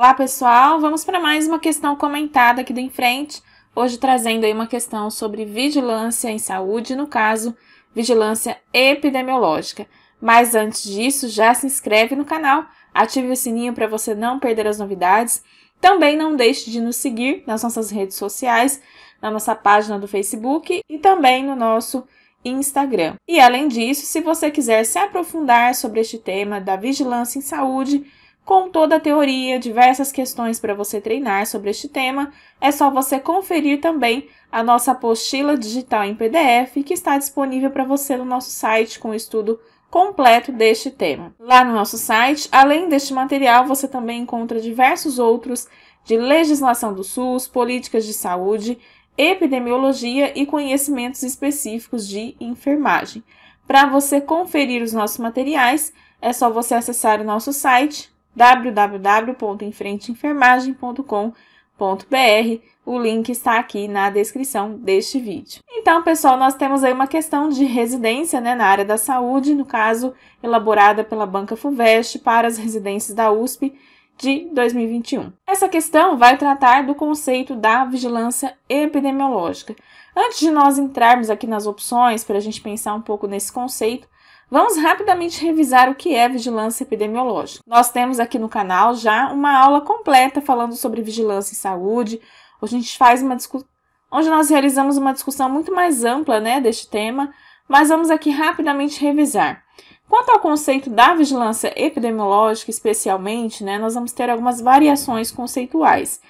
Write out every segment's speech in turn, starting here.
Olá, pessoal! Vamos para mais uma questão comentada aqui do Em Frente, hoje trazendo aí uma questão sobre vigilância em saúde, no caso, vigilância epidemiológica. Mas antes disso, já se inscreve no canal, ative o sininho para você não perder as novidades. Também não deixe de nos seguir nas nossas redes sociais, na nossa página do Facebook e também no nosso Instagram. E além disso, se você quiser se aprofundar sobre este tema da vigilância em saúde, com toda a teoria, diversas questões para você treinar sobre este tema, é só você conferir também a nossa apostila digital em PDF que está disponível para você no nosso site com o estudo completo deste tema. Lá no nosso site, além deste material, você também encontra diversos outros de legislação do SUS, políticas de saúde, epidemiologia e conhecimentos específicos de enfermagem. Para você conferir os nossos materiais, é só você acessar o nosso site www.enfrenteenfermagem.com.br. O link está aqui na descrição deste vídeo. Então, pessoal, nós temos aí uma questão de residência né, na área da saúde, no caso, elaborada pela Banca FUVEST para as residências da USP de 2021. Essa questão vai tratar do conceito da vigilância epidemiológica. Antes de nós entrarmos aqui nas opções para a gente pensar um pouco nesse conceito, Vamos rapidamente revisar o que é vigilância epidemiológica. Nós temos aqui no canal já uma aula completa falando sobre vigilância em saúde, onde a gente faz uma onde nós realizamos uma discussão muito mais ampla, né, deste tema, mas vamos aqui rapidamente revisar. Quanto ao conceito da vigilância epidemiológica, especialmente, né, nós vamos ter algumas variações conceituais.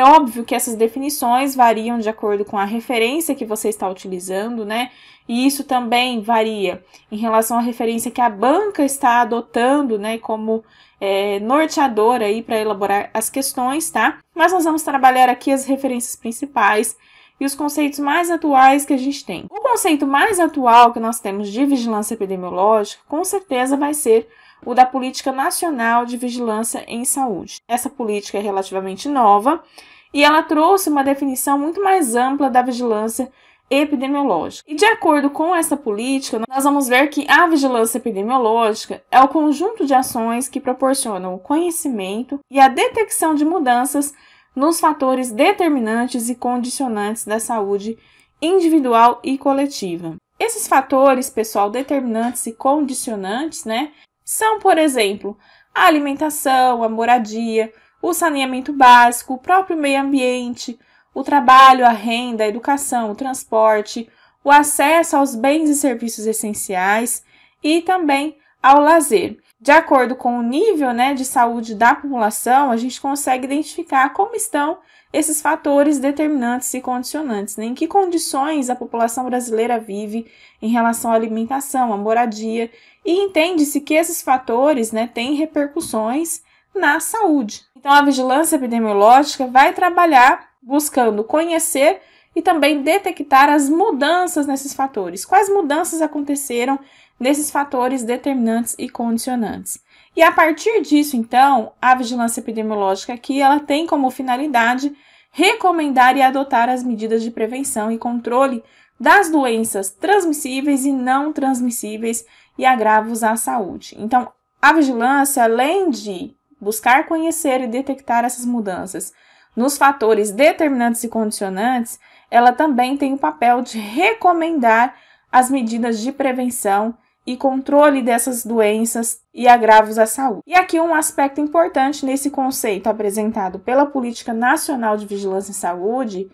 É óbvio que essas definições variam de acordo com a referência que você está utilizando, né? E isso também varia em relação à referência que a banca está adotando, né, como é, norteadora aí para elaborar as questões, tá? Mas nós vamos trabalhar aqui as referências principais e os conceitos mais atuais que a gente tem. O conceito mais atual que nós temos de vigilância epidemiológica, com certeza, vai ser o da Política Nacional de Vigilância em Saúde. Essa política é relativamente nova e ela trouxe uma definição muito mais ampla da vigilância epidemiológica. E de acordo com essa política, nós vamos ver que a vigilância epidemiológica é o conjunto de ações que proporcionam o conhecimento e a detecção de mudanças nos fatores determinantes e condicionantes da saúde individual e coletiva. Esses fatores, pessoal, determinantes e condicionantes, né, são, por exemplo, a alimentação, a moradia, o saneamento básico, o próprio meio ambiente, o trabalho, a renda, a educação, o transporte, o acesso aos bens e serviços essenciais e também ao lazer. De acordo com o nível né, de saúde da população, a gente consegue identificar como estão esses fatores determinantes e condicionantes, né? em que condições a população brasileira vive em relação à alimentação, à moradia, e entende-se que esses fatores né, têm repercussões na saúde. Então, a vigilância epidemiológica vai trabalhar buscando conhecer e também detectar as mudanças nesses fatores. Quais mudanças aconteceram nesses fatores determinantes e condicionantes? E a partir disso, então, a vigilância epidemiológica aqui ela tem como finalidade recomendar e adotar as medidas de prevenção e controle das doenças transmissíveis e não transmissíveis e agravos à saúde. Então, a vigilância, além de buscar conhecer e detectar essas mudanças nos fatores determinantes e condicionantes, ela também tem o papel de recomendar as medidas de prevenção e controle dessas doenças e agravos à saúde. E aqui um aspecto importante nesse conceito apresentado pela Política Nacional de Vigilância em Saúde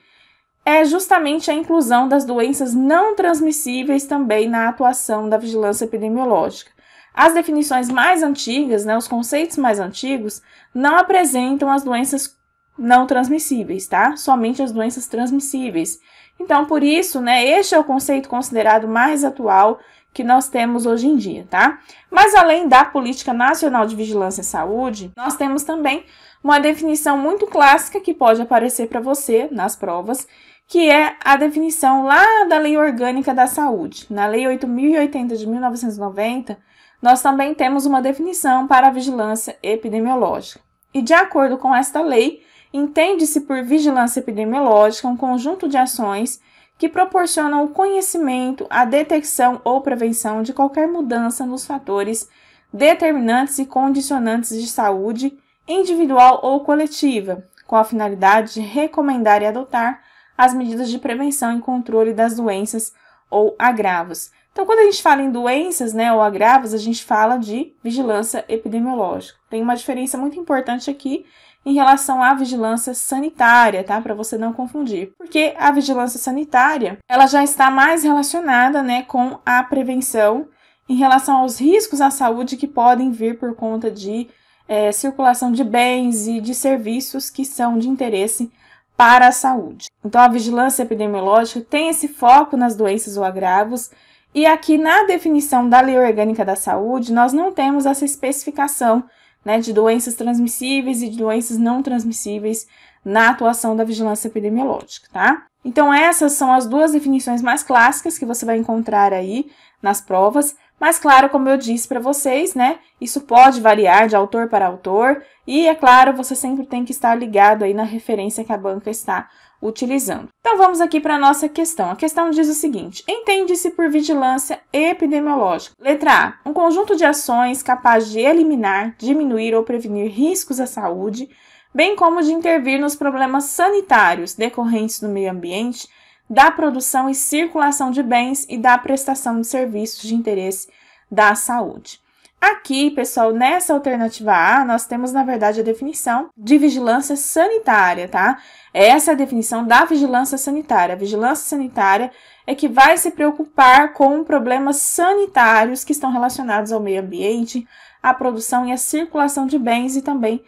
é justamente a inclusão das doenças não transmissíveis também na atuação da vigilância epidemiológica. As definições mais antigas, né, os conceitos mais antigos, não apresentam as doenças não transmissíveis, tá? Somente as doenças transmissíveis. Então, por isso, né, este é o conceito considerado mais atual que nós temos hoje em dia, tá? Mas além da Política Nacional de Vigilância em Saúde, nós temos também uma definição muito clássica que pode aparecer para você nas provas, que é a definição lá da Lei Orgânica da Saúde, na Lei 8080 de 1990 nós também temos uma definição para a vigilância epidemiológica. E de acordo com esta lei, entende-se por vigilância epidemiológica um conjunto de ações que proporcionam o conhecimento, a detecção ou prevenção de qualquer mudança nos fatores determinantes e condicionantes de saúde individual ou coletiva, com a finalidade de recomendar e adotar as medidas de prevenção e controle das doenças ou agravos, então, quando a gente fala em doenças, né, ou agravos, a gente fala de vigilância epidemiológica. Tem uma diferença muito importante aqui em relação à vigilância sanitária, tá? Para você não confundir. Porque a vigilância sanitária, ela já está mais relacionada, né, com a prevenção em relação aos riscos à saúde que podem vir por conta de é, circulação de bens e de serviços que são de interesse para a saúde. Então, a vigilância epidemiológica tem esse foco nas doenças ou agravos e aqui na definição da Lei Orgânica da Saúde, nós não temos essa especificação né, de doenças transmissíveis e de doenças não transmissíveis na atuação da vigilância epidemiológica, tá? Então, essas são as duas definições mais clássicas que você vai encontrar aí nas provas. Mas, claro, como eu disse para vocês, né? Isso pode variar de autor para autor. E, é claro, você sempre tem que estar ligado aí na referência que a banca está utilizando. Então vamos aqui para a nossa questão. A questão diz o seguinte: entende-se por vigilância epidemiológica. Letra A: um conjunto de ações capaz de eliminar, diminuir ou prevenir riscos à saúde, bem como de intervir nos problemas sanitários decorrentes do meio ambiente, da produção e circulação de bens e da prestação de serviços de interesse da saúde. Aqui, pessoal, nessa alternativa A, nós temos, na verdade, a definição de vigilância sanitária, tá? Essa é a definição da vigilância sanitária. A vigilância sanitária é que vai se preocupar com problemas sanitários que estão relacionados ao meio ambiente, à produção e à circulação de bens e também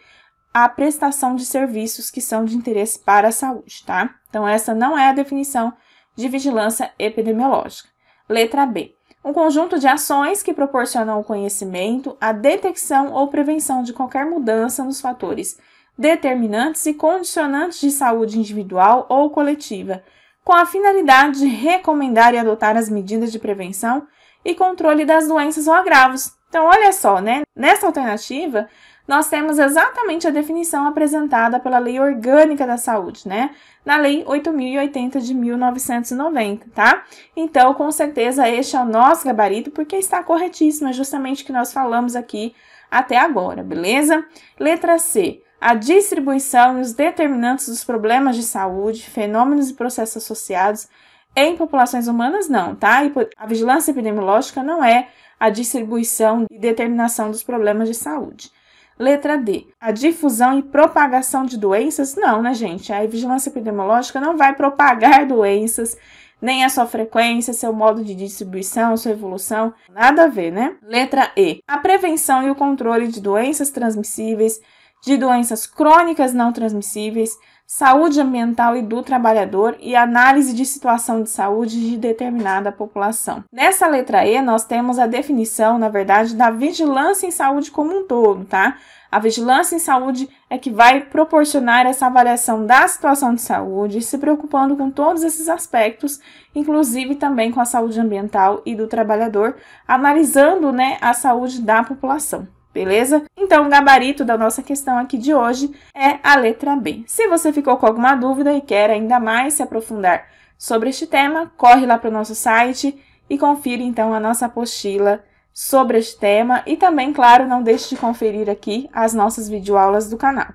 à prestação de serviços que são de interesse para a saúde, tá? Então, essa não é a definição de vigilância epidemiológica. Letra B um conjunto de ações que proporcionam o conhecimento, a detecção ou prevenção de qualquer mudança nos fatores determinantes e condicionantes de saúde individual ou coletiva, com a finalidade de recomendar e adotar as medidas de prevenção e controle das doenças ou agravos. Então, olha só, né? Nessa alternativa, nós temos exatamente a definição apresentada pela Lei Orgânica da Saúde, né? Na Lei 8080 de 1990, tá? Então, com certeza, este é o nosso gabarito, porque está corretíssimo, é justamente o que nós falamos aqui até agora, beleza? Letra C. A distribuição e os determinantes dos problemas de saúde, fenômenos e processos associados em populações humanas, não, tá? A vigilância epidemiológica não é a distribuição e determinação dos problemas de saúde. Letra D. A difusão e propagação de doenças? Não, né, gente? A vigilância epidemiológica não vai propagar doenças, nem a sua frequência, seu modo de distribuição, sua evolução, nada a ver, né? Letra E. A prevenção e o controle de doenças transmissíveis, de doenças crônicas não transmissíveis, saúde ambiental e do trabalhador e análise de situação de saúde de determinada população. Nessa letra E, nós temos a definição, na verdade, da vigilância em saúde como um todo, tá? A vigilância em saúde é que vai proporcionar essa avaliação da situação de saúde, se preocupando com todos esses aspectos, inclusive também com a saúde ambiental e do trabalhador, analisando, né, a saúde da população. Beleza? Então, o gabarito da nossa questão aqui de hoje é a letra B. Se você ficou com alguma dúvida e quer ainda mais se aprofundar sobre este tema, corre lá para o nosso site e confira então a nossa apostila sobre este tema e também, claro, não deixe de conferir aqui as nossas videoaulas do canal.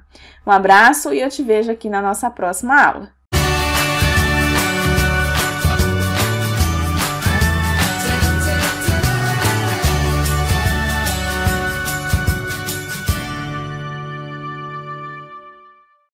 Um abraço e eu te vejo aqui na nossa próxima aula.